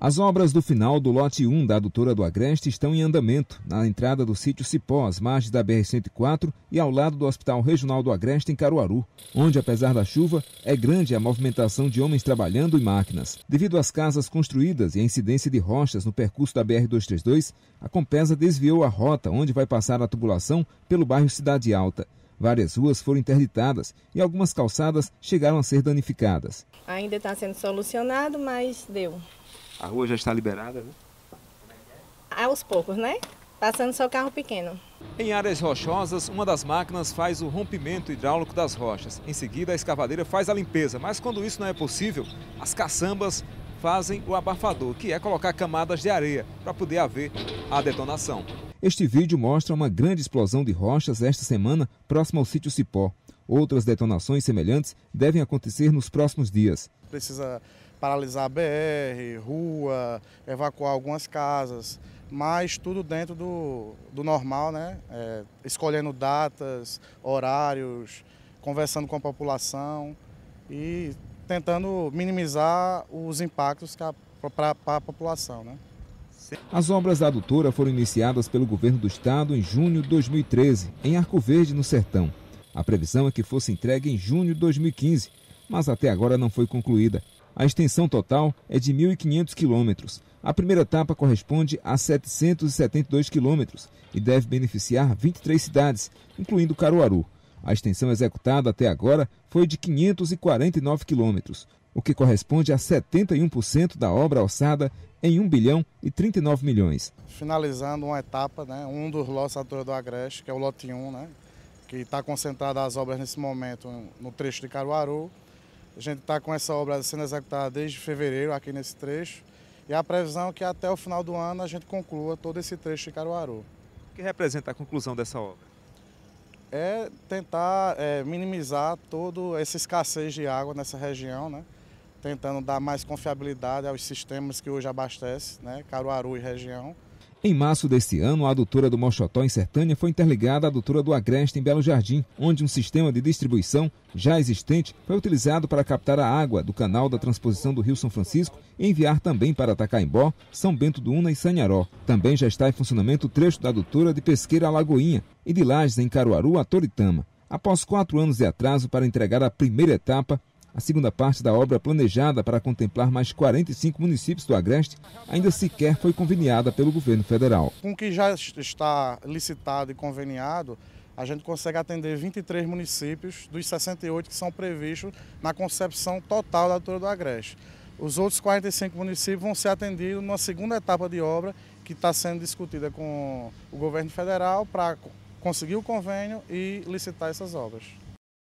As obras do final do lote 1 da adutora do Agreste estão em andamento, na entrada do sítio Cipó, às margens da BR-104 e ao lado do Hospital Regional do Agreste, em Caruaru, onde, apesar da chuva, é grande a movimentação de homens trabalhando e máquinas. Devido às casas construídas e à incidência de rochas no percurso da BR-232, a Compesa desviou a rota onde vai passar a tubulação pelo bairro Cidade Alta. Várias ruas foram interditadas e algumas calçadas chegaram a ser danificadas. Ainda está sendo solucionado, mas deu. A rua já está liberada, né? Aos poucos, né? Passando só o carro pequeno. Em áreas rochosas, uma das máquinas faz o rompimento hidráulico das rochas. Em seguida, a escavadeira faz a limpeza. Mas quando isso não é possível, as caçambas fazem o abafador, que é colocar camadas de areia para poder haver a detonação. Este vídeo mostra uma grande explosão de rochas esta semana próximo ao sítio Cipó. Outras detonações semelhantes devem acontecer nos próximos dias. Precisa paralisar a BR, rua, evacuar algumas casas, mas tudo dentro do, do normal, né? É, escolhendo datas, horários, conversando com a população e tentando minimizar os impactos para a população. Né? As obras da adutora foram iniciadas pelo governo do estado em junho de 2013, em Arco Verde, no Sertão. A previsão é que fosse entregue em junho de 2015, mas até agora não foi concluída. A extensão total é de 1.500 quilômetros. A primeira etapa corresponde a 772 quilômetros e deve beneficiar 23 cidades, incluindo Caruaru. A extensão executada até agora foi de 549 quilômetros, o que corresponde a 71% da obra alçada em 1 bilhão e 39 milhões. Finalizando uma etapa, né, um dos lotes do Agreste, que é o lote 1, né, que está concentrada as obras nesse momento no trecho de Caruaru. A gente está com essa obra sendo executada desde fevereiro aqui nesse trecho. E a previsão é que até o final do ano a gente conclua todo esse trecho de Caruaru. O que representa a conclusão dessa obra? É tentar é, minimizar toda essa escassez de água nessa região, né? tentando dar mais confiabilidade aos sistemas que hoje abastecem, né? Caruaru e região. Em março deste ano, a adutora do Mochotó, em Sertânia, foi interligada à adutora do Agreste, em Belo Jardim, onde um sistema de distribuição já existente foi utilizado para captar a água do canal da transposição do Rio São Francisco e enviar também para Atacaimbó, São Bento do Una e Sanharó. Também já está em funcionamento o trecho da adutora de Pesqueira a Lagoinha e de Lages, em Caruaru, a Toritama. Após quatro anos de atraso para entregar a primeira etapa, a segunda parte da obra, planejada para contemplar mais 45 municípios do Agreste, ainda sequer foi conveniada pelo governo federal. Com o que já está licitado e conveniado, a gente consegue atender 23 municípios dos 68 que são previstos na concepção total da altura do Agreste. Os outros 45 municípios vão ser atendidos numa segunda etapa de obra que está sendo discutida com o governo federal para conseguir o convênio e licitar essas obras.